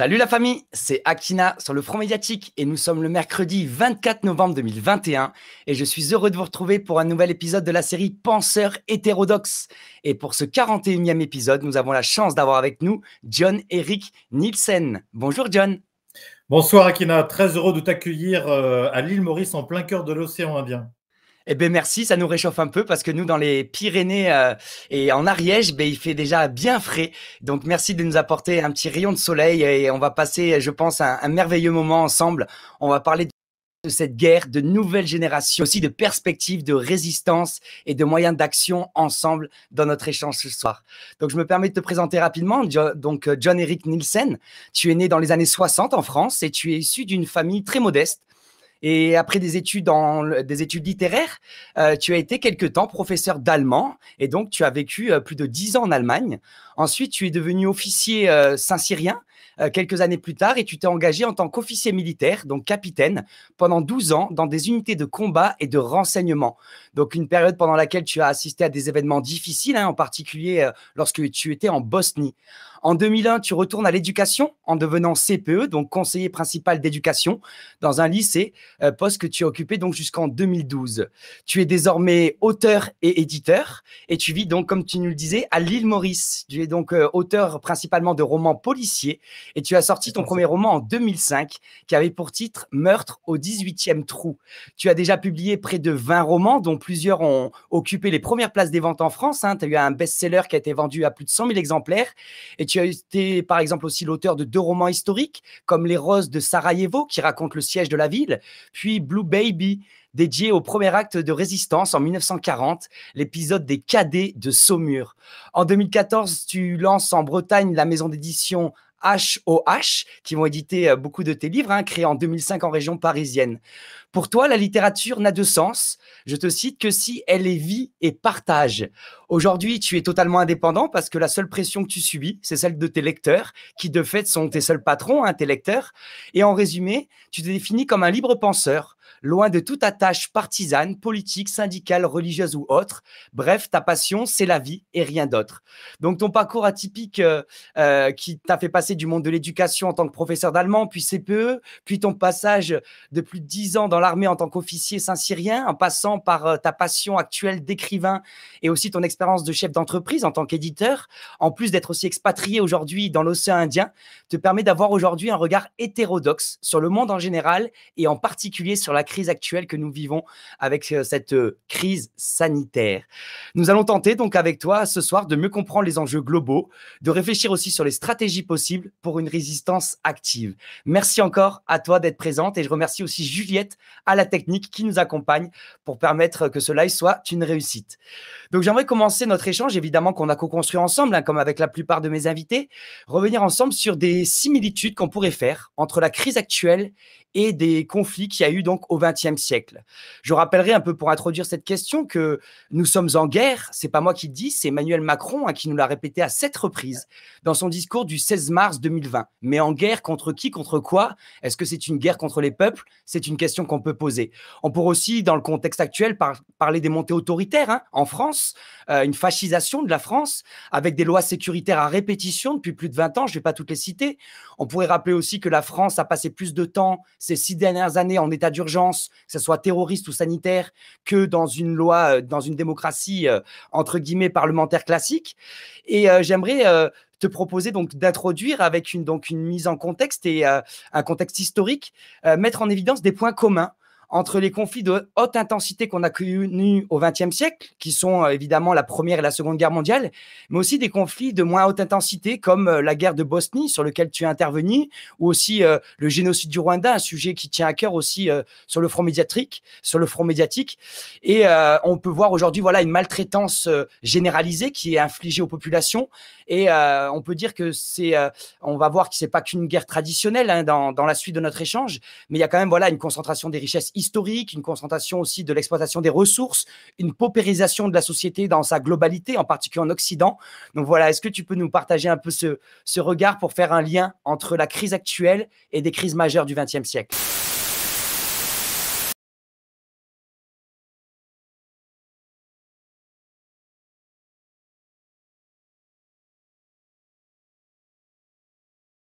Salut la famille, c'est Akina sur le Front Médiatique et nous sommes le mercredi 24 novembre 2021 et je suis heureux de vous retrouver pour un nouvel épisode de la série Penseurs hétérodoxes. Et pour ce 41e épisode, nous avons la chance d'avoir avec nous John Eric Nielsen. Bonjour John. Bonsoir Akina, très heureux de t'accueillir euh, à l'île Maurice en plein cœur de l'océan Indien. Eh bien, merci, ça nous réchauffe un peu parce que nous, dans les Pyrénées euh, et en Ariège, ben, il fait déjà bien frais. Donc, merci de nous apporter un petit rayon de soleil et on va passer, je pense, un, merveilleux moment ensemble. On va parler de cette guerre, de nouvelles générations, aussi de perspectives, de résistance et de moyens d'action ensemble dans notre échange ce soir. Donc, je me permets de te présenter rapidement. donc, John Eric Nielsen, tu es né dans les années 60 en France et tu es issu d'une famille très modeste et après des études, des études littéraires, euh, tu as été quelque temps professeur d'allemand et donc tu as vécu euh, plus de dix ans en Allemagne. Ensuite, tu es devenu officier euh, saint-syrien euh, quelques années plus tard et tu t'es engagé en tant qu'officier militaire, donc capitaine, pendant 12 ans dans des unités de combat et de renseignement. Donc une période pendant laquelle tu as assisté à des événements difficiles, hein, en particulier euh, lorsque tu étais en Bosnie. En 2001, tu retournes à l'éducation en devenant CPE, donc conseiller principal d'éducation, dans un lycée, euh, poste que tu as occupé donc jusqu'en 2012. Tu es désormais auteur et éditeur, et tu vis donc, comme tu nous le disais, à l'île Maurice. Tu es donc auteur principalement de romans policiers et tu as sorti ton premier roman en 2005 qui avait pour titre Meurtre au 18e trou. Tu as déjà publié près de 20 romans dont plusieurs ont occupé les premières places des ventes en France. Hein. Tu as eu un best-seller qui a été vendu à plus de 100 000 exemplaires. Et tu as été par exemple aussi l'auteur de deux romans historiques comme Les Roses de Sarajevo qui raconte le siège de la ville, puis Blue Baby dédié au premier acte de résistance en 1940, l'épisode des cadets de Saumur. En 2014, tu lances en Bretagne la maison d'édition HOH, qui vont éditer euh, beaucoup de tes livres, hein, créés en 2005 en région parisienne. Pour toi, la littérature n'a de sens, je te cite, que si elle est vie et partage. Aujourd'hui, tu es totalement indépendant parce que la seule pression que tu subis, c'est celle de tes lecteurs, qui de fait sont tes seuls patrons, hein, tes lecteurs. Et en résumé, tu te définis comme un libre penseur, loin de toute attache partisane, politique, syndicale, religieuse ou autre. Bref, ta passion, c'est la vie et rien d'autre. Donc ton parcours atypique euh, euh, qui t'a fait passer du monde de l'éducation en tant que professeur d'allemand, puis CPE, puis ton passage de plus de 10 ans dans l'armée en tant qu'officier saint-syrien, en passant par euh, ta passion actuelle d'écrivain et aussi ton expérience expérience de chef d'entreprise en tant qu'éditeur, en plus d'être aussi expatrié aujourd'hui dans l'océan Indien, te permet d'avoir aujourd'hui un regard hétérodoxe sur le monde en général et en particulier sur la crise actuelle que nous vivons avec euh, cette euh, crise sanitaire. Nous allons tenter donc avec toi ce soir de mieux comprendre les enjeux globaux, de réfléchir aussi sur les stratégies possibles pour une résistance active. Merci encore à toi d'être présente et je remercie aussi Juliette à la technique qui nous accompagne pour permettre que ce live soit une réussite. Donc j'aimerais commencer notre échange, évidemment qu'on a co-construit ensemble, hein, comme avec la plupart de mes invités, revenir ensemble sur des similitudes qu'on pourrait faire entre la crise actuelle et des conflits qu'il y a eu donc au XXe siècle. Je rappellerai un peu pour introduire cette question que nous sommes en guerre. C'est pas moi qui le dis, c'est Emmanuel Macron hein, qui nous l'a répété à sept reprises dans son discours du 16 mars 2020. Mais en guerre contre qui, contre quoi Est-ce que c'est une guerre contre les peuples C'est une question qu'on peut poser. On pourrait aussi, dans le contexte actuel, parler des montées autoritaires hein, en France, euh, une fascisation de la France avec des lois sécuritaires à répétition depuis plus de 20 ans. Je ne vais pas toutes les citer. On pourrait rappeler aussi que la France a passé plus de temps ces six dernières années en état d'urgence, que ce soit terroriste ou sanitaire, que dans une loi, euh, dans une démocratie euh, entre guillemets parlementaire classique. Et euh, j'aimerais te proposer donc d'introduire avec une donc une mise en contexte et un contexte historique, mettre en évidence des points communs entre les conflits de haute intensité qu'on a connus au XXe siècle, qui sont euh, évidemment la Première et la Seconde Guerre mondiale, mais aussi des conflits de moins haute intensité, comme euh, la guerre de Bosnie, sur lequel tu as intervenu, ou aussi euh, le génocide du Rwanda, un sujet qui tient à cœur aussi sur le front médiatique. Sur le front médiatique. Et on peut voir aujourd'hui voilà, une maltraitance généralisée qui est infligée aux populations, et euh, on peut dire que c'est, euh, on va voir que n'est pas qu'une guerre traditionnelle hein, dans, la suite de notre échange, mais il y a quand même voilà une concentration des richesses historiques, une concentration aussi de l'exploitation des ressources, une paupérisation de la société dans sa globalité, en particulier en Occident. Donc voilà, est-ce que tu peux nous partager un peu ce, ce regard pour faire un lien entre la crise actuelle et des crises majeures du XXe siècle?